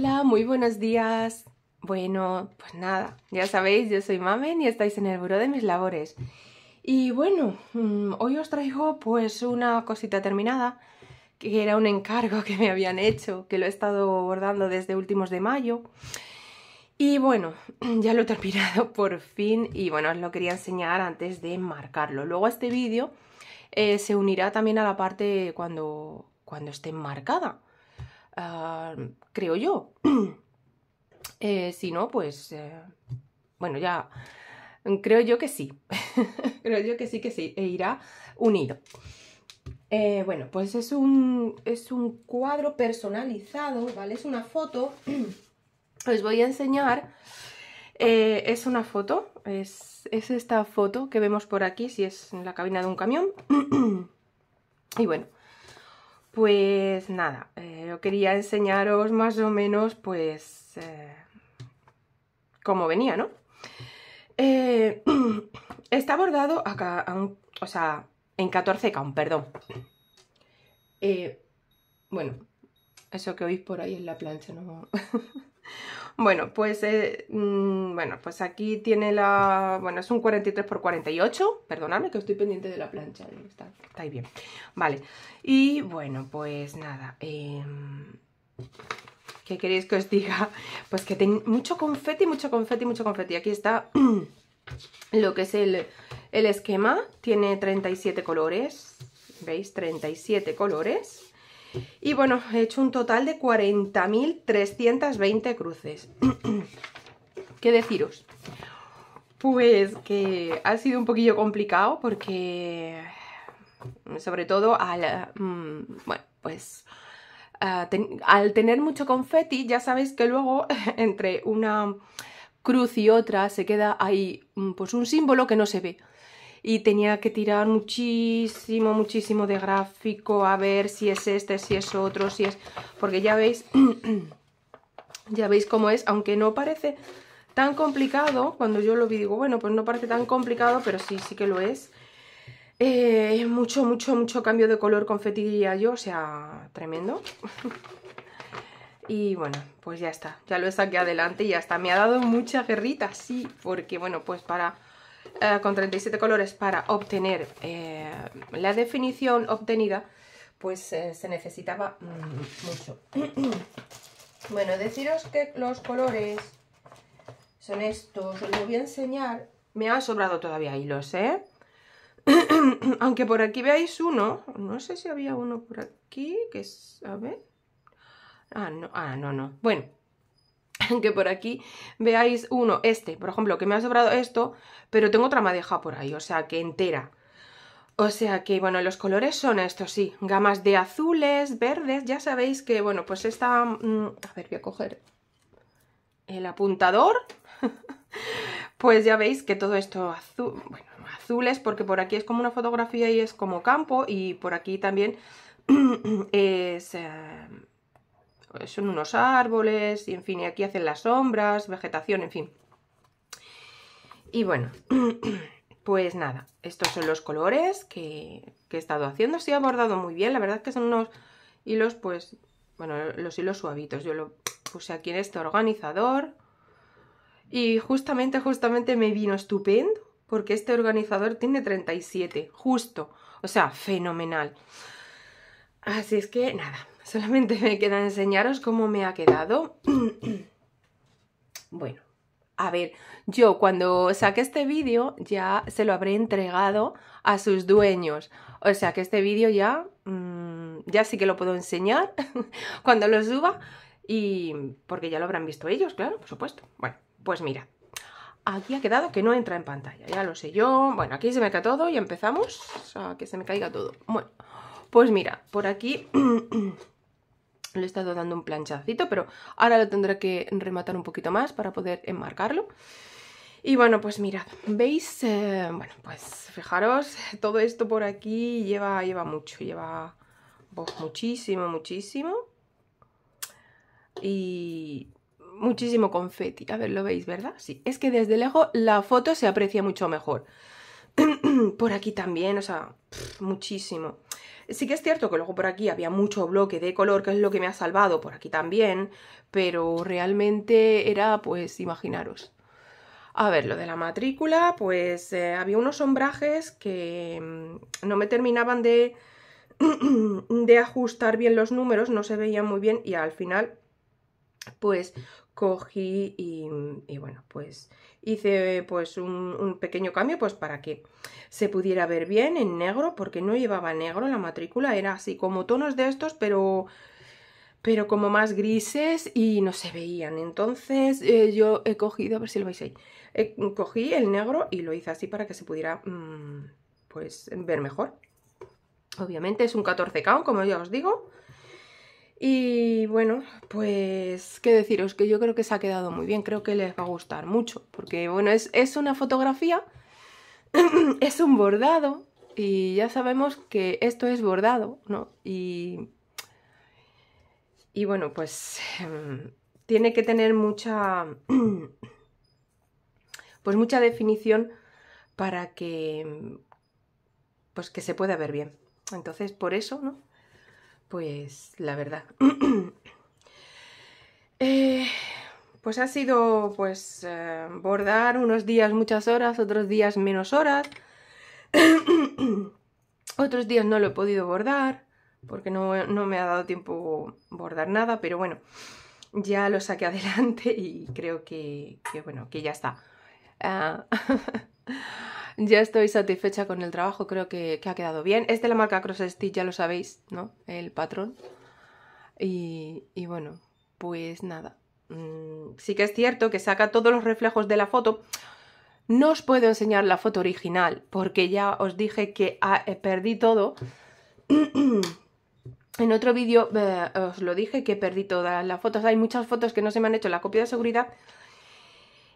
Hola, muy buenos días. Bueno, pues nada, ya sabéis, yo soy Mamen y estáis en el Buró de mis labores. Y bueno, mm, hoy os traigo pues una cosita terminada, que era un encargo que me habían hecho, que lo he estado bordando desde últimos de mayo. Y bueno, ya lo he terminado por fin y bueno, os lo quería enseñar antes de marcarlo. Luego este vídeo eh, se unirá también a la parte cuando, cuando esté marcada Ah, mm. creo yo. Eh, si no, pues, eh, bueno, ya creo yo que sí. creo yo que sí, que sí, e irá unido. Eh, bueno, pues es un, es un cuadro personalizado, ¿vale? Es una foto. Os voy a enseñar. es una foto, es, es, esta foto que vemos por aquí, si es en la cabina de un camión. y bueno, pues nada, eh, yo quería enseñaros más o menos pues eh, cómo venía, ¿no? Eh, está bordado acá, o sea, en 14 k perdón. bueno, eso que oís por ahí en la plancha, ¿no? Bueno, pues eh, mm, bueno, pues aquí tiene la... Bueno, es un 43 por 48. Perdonadme que estoy pendiente de la plancha. Está, ahí bien. Vale. Y bueno, pues nada. Em, ¿Qué queréis que os diga? Pues que tiene mucho confeti, mucho confeti, mucho confeti. Aquí está lo que es el, el esquema. Tiene 37 colores. ¿Veis? 37 colores. Y bueno, he hecho un total de 40.320 cruces. ¿Qué deciros? Pues que ha sido un poquillo complicado porque sobre todo al... Mm, pues... al tener mucho confeti, ya sabéis que luego entre una cruz y otra se queda ahí mm, pues un símbolo que no se ve y tenía que tirar muchísimo, muchísimo de gráfico a ver si es este, si es otro, si es... Porque ya veis, ya veis cómo es, aunque no parece tan complicado, cuando yo lo vi digo, bueno, pues no parece tan complicado, pero sí, sí que lo es. Eh, mucho, mucho, mucho cambio de color con yo, o sea, tremendo. y bueno, pues ya está, ya lo he saqué adelante y ya está. Me ha dado mucha guerrita, sí, porque bueno, pues para eh, con 37 colores para obtener eh, la definición obtenida, pues eh, se necesitaba mm, mucho. bueno, deciros que los colores son estos, os voy a enseñar. Me ha sobrado todavía hilos, ¿eh? Aunque por aquí veáis uno, no sé si había uno por aquí, que es, a ver... Ah, no, ah, no, no. Bueno, que por aquí veáis uno, este, por ejemplo, que me ha sobrado esto, pero tengo otra madeja por ahí, o sea, que entera. O sea que, bueno, los colores son estos, sí, gamas de azules, verdes, ya sabéis que, bueno, pues esta... Mm, a ver, voy a coger el apuntador. pues ya veis que todo esto azul, bueno, azules, porque por aquí es como una fotografía y es como campo, y por aquí también es eh, pues, son unos árboles, y en fin, y aquí hacen las sombras, vegetación, en fin. Y bueno, pues nada, estos son los colores que, he estado haciendo. Se ha bordado muy bien, la verdad que son unos hilos, pues, bueno, los hilos suavitos. Yo lo puse aquí en este organizador. Y justamente, justamente me vino estupendo, porque este organizador tiene 37, justo. O sea, fenomenal. Así es que nada, Solamente me queda enseñaros cómo me ha quedado. bueno, a ver, yo cuando saque este vídeo ya se lo habré entregado a sus dueños. O sea que este vídeo ya, mm, ya sí que lo puedo enseñar cuando lo suba y porque ya lo habrán visto ellos, claro, por supuesto. Bueno, pues mira, aquí ha quedado que no entra en pantalla, ya lo sé yo. Bueno, aquí se me cae todo y empezamos a que se me caiga todo. Bueno, pues mira, por aquí Le he estado dando un planchacito, pero ahora lo tendré que rematar un poquito más para poder enmarcarlo. Y bueno, pues mirad, ¿veis? Eh, bueno, pues fijaros, todo esto por aquí lleva, lleva mucho, lleva muchísimo, muchísimo. Y muchísimo confeti. A ver, lo veis, ¿verdad? Sí, es que desde lejos la foto se aprecia mucho mejor. por aquí también, o sea, muchísimo. Sí que es cierto que luego por aquí había mucho bloque de color, que es lo que me ha salvado, por aquí también, pero realmente era, pues, imaginaros. A ver, lo de la matrícula, pues eh, había unos sombrajes que mm, no me terminaban de, de ajustar bien los números, no se veían muy bien y al final, pues, cogí y bueno, pues hice pues un, pequeño cambio pues para que se pudiera ver bien en negro porque no llevaba negro la matrícula era así como tonos de estos pero pero como más grises y no se veían entonces eh, yo he cogido a ver si lo veis ahí cogí el negro y lo hice así para que se pudiera mm, pues ver mejor obviamente es un 14 k como ya os digo y bueno, pues qué deciros, que yo creo que se ha quedado muy bien, creo que les va a gustar mucho, porque bueno, es, es una fotografía, es un bordado, y ya sabemos que esto es bordado, ¿no? Y, y bueno, pues em, tiene que tener mucha, pues mucha definición para que, pues que se pueda ver bien. Entonces, por eso, ¿no? pues la verdad. Eh, pues ha sido pues eh, bordar unos días muchas horas, otros días menos horas. otros días no lo he podido bordar porque no, me ha dado tiempo bordar nada, pero bueno, ya lo saqué adelante y creo que, bueno, que ya está. Ah, Ya estoy satisfecha con el trabajo, creo que, ha quedado bien. Es de la marca Cross Stitch, ya lo sabéis, ¿no? El patrón. Y, bueno, pues nada. Mm, sí que es cierto que saca todos los reflejos de la foto. No os puedo enseñar la foto original porque ya os dije que ah, eh, perdí todo. en otro vídeo eh, os lo dije que perdí todas las fotos. Hay muchas fotos que no se me han hecho la copia de seguridad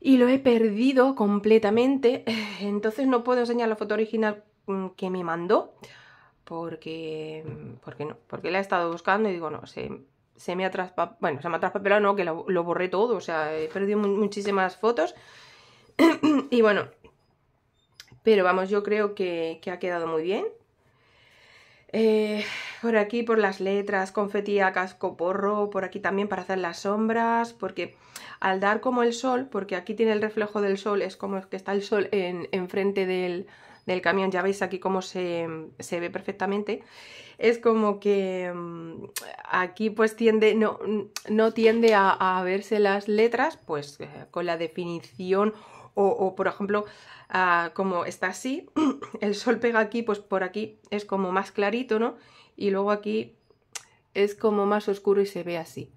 y lo he perdido completamente, entonces no puedo enseñar la foto original mm, que me mandó, porque, mm, porque no, porque la he estado buscando y digo, no, se, se me ha bueno, se me ha traspapelado, no, que lo, borré todo, o sea, he perdido muchísimas fotos, y bueno, pero vamos, yo creo que, que ha quedado muy bien. Eh, por aquí por las letras, confeti a porro, por aquí también para hacer las sombras, porque al dar como el sol, porque aquí tiene el reflejo del sol, es como que está el sol enfrente del, del, camión, ya veis aquí cómo se, ve perfectamente, es como que mm, aquí pues tiende, no, no tiende a, verse las letras, pues eh, con la definición o, por ejemplo, ah, como está así, el sol pega aquí, pues por aquí es como más clarito, ¿no? y luego aquí es como más oscuro y se ve así.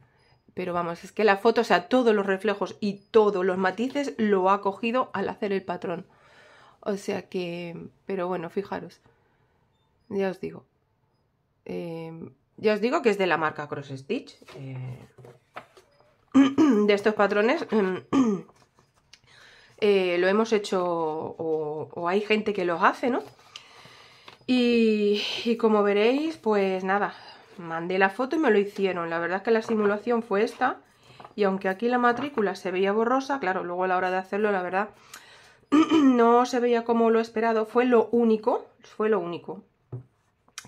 Pero vamos, es que la foto, o sea, todos los reflejos y todos los matices lo ha cogido al hacer el patrón. O sea que, pero bueno, fijaros, ya os digo. Em, ya os digo que es de la marca Cross Stitch. Eh, de estos patrones em, eh, lo hemos hecho o, o, hay gente que los hace, ¿no? Y, como veréis, pues nada, mandé la foto y me lo hicieron. La verdad es que la simulación fue esta. Y aunque aquí la matrícula se veía borrosa, claro, luego a la hora de hacerlo, la verdad, no se veía como lo esperado. Fue lo único, fue lo único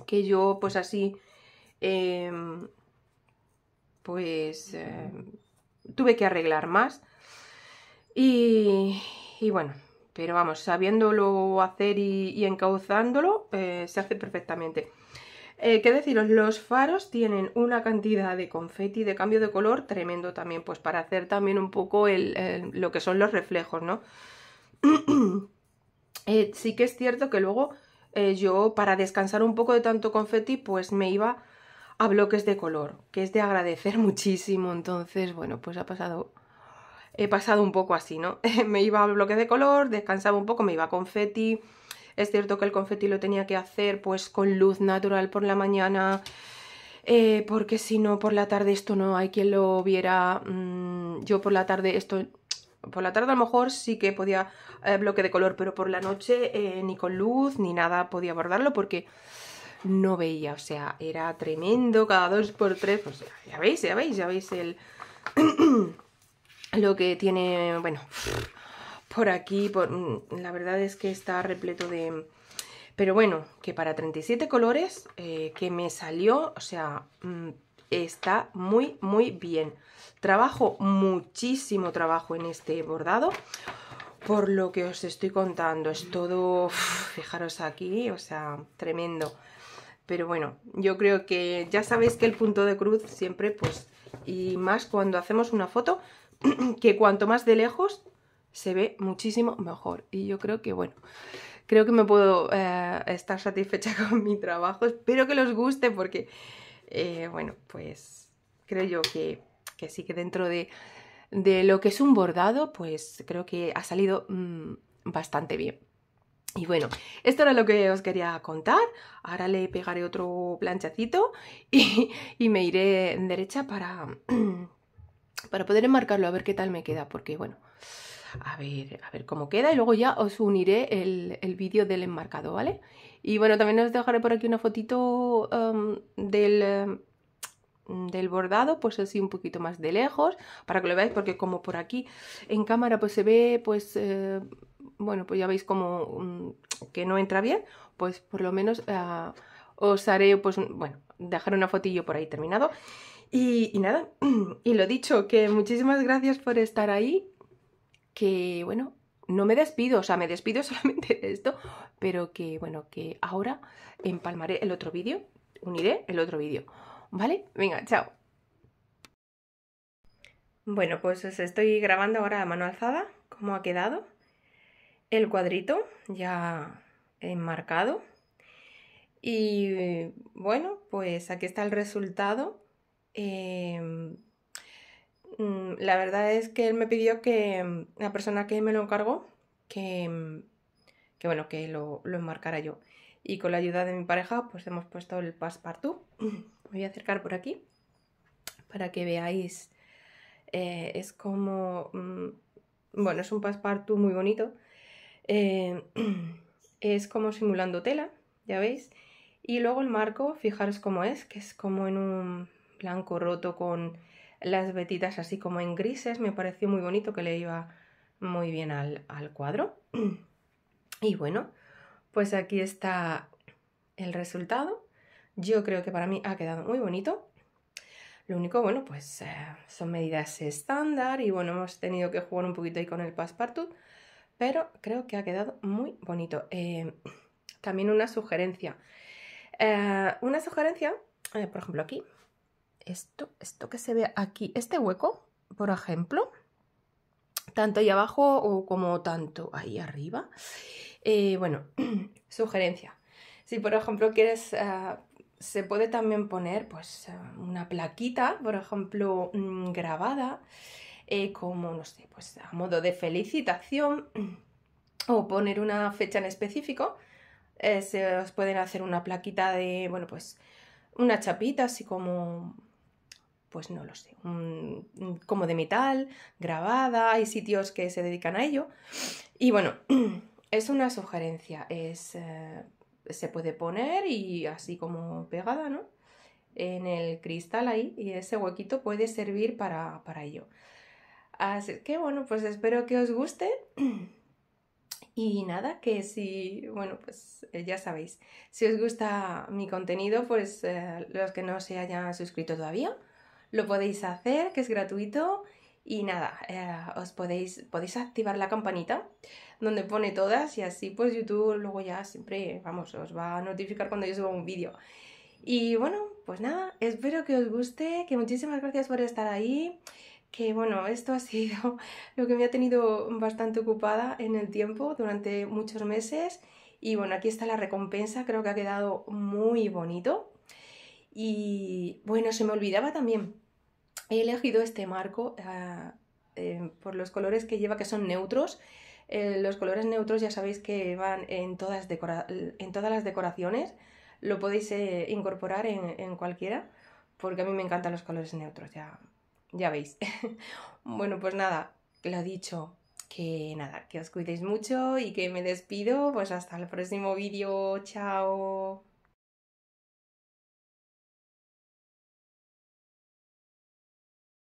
que yo, pues así, em, pues em, tuve que arreglar más. y bueno, pero vamos, sabiéndolo hacer y, encauzándolo, eh, se hace perfectamente. Eh, ¿Qué deciros? Los faros tienen una cantidad de confeti de cambio de color tremendo también, pues para hacer también un poco lo que son los reflejos, ¿no? Eh, sí que es cierto que luego eh, yo para descansar un poco de tanto confeti, pues me iba a bloques de color, que es de agradecer muchísimo. Entonces, bueno, pues ha pasado he pasado un poco así, ¿no? me iba a bloque de color, descansaba un poco, me iba a confeti. Es cierto que el confeti lo tenía que hacer pues con luz natural por la mañana, eh, porque si no por la tarde esto no hay quien lo viera. Mm, yo por la tarde esto... Por la tarde a lo mejor sí que podía eh, bloque de color, pero por la noche eh, ni con luz ni nada podía abordarlo porque no veía, o sea, era tremendo cada dos por tres, o sea, ya veis, ya veis, ya veis el... lo que tiene, bueno, por aquí, mm, la verdad es que está repleto de... Pero bueno, que para 37 colores eh, que me salió, o sea, mm, está muy, muy bien. Trabajo muchísimo trabajo en este bordado, por lo que os estoy contando. Es todo, fijaros aquí, o sea, tremendo. Pero bueno, yo creo que ya sabéis que el punto de cruz siempre, pues, y más cuando hacemos una foto, que cuanto más de lejos se ve muchísimo mejor. Y yo creo que, bueno, creo que me puedo eh, estar satisfecha con mi trabajo. Espero que los guste porque, eh, bueno, pues creo yo que, que sí que dentro de, de, lo que es un bordado, pues creo que ha salido mm, bastante bien. Y bueno, esto era lo que os quería contar. Ahora le pegaré otro planchacito y, y me iré derecha para... para poder enmarcarlo a ver qué tal me queda, porque bueno, a ver, a ver cómo queda y luego ya os uniré el, el vídeo del enmarcado, ¿vale? Y bueno, también os dejaré por aquí una fotito em, del, em, del bordado, pues así un poquito más de lejos, para que lo veáis, porque como por aquí en cámara pues se ve, pues, eh, bueno, pues ya veis como mm, que no entra bien, pues por lo menos ah, os haré, pues, bueno, dejar una fotillo por ahí terminado. Y, nada, y lo dicho, que muchísimas gracias por estar ahí, que bueno, no me despido, o sea, me despido solamente de esto, pero que bueno, que ahora empalmaré el otro vídeo, uniré el otro vídeo, ¿vale? Venga, chao. Bueno, pues os estoy grabando ahora a mano alzada, cómo ha quedado. El cuadrito ya enmarcado. Y bueno, pues aquí está el resultado. Em, mm, la verdad es que él me pidió que em, la persona que me lo encargó, que, em, que bueno, que lo, enmarcara yo. Y con la ayuda de mi pareja, pues hemos puesto el passepartout. voy a acercar por aquí para que veáis. Eh, es como. Mm, bueno, es un passepartout muy bonito. Eh, es como simulando tela, ya veis. Y luego el marco, fijaros cómo es, que es como en un blanco roto con las vetitas así como en grises. Me pareció muy bonito que le iba muy bien al, cuadro. Y bueno, pues aquí está el resultado. Yo creo que para mí ha quedado muy bonito. Lo único, bueno, pues eh, son medidas estándar y bueno, hemos tenido que jugar un poquito ahí con el Passepartout, pero creo que ha quedado muy bonito. Eh, también una sugerencia. Eh, una sugerencia, por ejemplo aquí, esto, esto que se ve aquí, este hueco, por ejemplo, tanto ahí abajo o como tanto ahí arriba. Eh, bueno, sugerencia. Si por ejemplo quieres, eh, se puede también poner pues eh, una plaquita, por ejemplo, mm, grabada, como, no sé, pues a modo de felicitación o poner una fecha en específico. se os pueden hacer una plaquita de, bueno, pues una chapita así como pues no lo sé, como de metal, grabada, hay sitios que se dedican a ello. Y bueno, es una sugerencia, es, eh, se puede poner y así como pegada, ¿no? En el cristal ahí y ese huequito puede servir para, para ello. Así que bueno, pues espero que os guste. Y nada, que si, bueno, pues eh, ya sabéis, si os gusta mi contenido, pues eh, los que no se hayan suscrito todavía, lo podéis hacer, que es gratuito. Y nada, eh, os podéis, podéis activar la campanita donde pone todas y así pues YouTube luego ya siempre, vamos, os va a notificar cuando yo suba un vídeo. Y bueno, pues nada, espero que os guste, que muchísimas gracias por estar ahí, que bueno, esto ha sido lo que me ha tenido bastante ocupada en el tiempo durante muchos meses. Y bueno, aquí está la recompensa, creo que ha quedado muy bonito. Y bueno, se me olvidaba también He elegido este marco ah, eh, por los colores que lleva, que son neutros. Eh, los colores neutros ya sabéis que van en todas, las decoraciones. Lo podéis eh, incorporar en, cualquiera, porque a mí me encantan los colores neutros, ya, ya veis. bueno, pues nada, lo dicho, que nada, que os cuidéis mucho y que me despido. Pues hasta el próximo vídeo. Chao.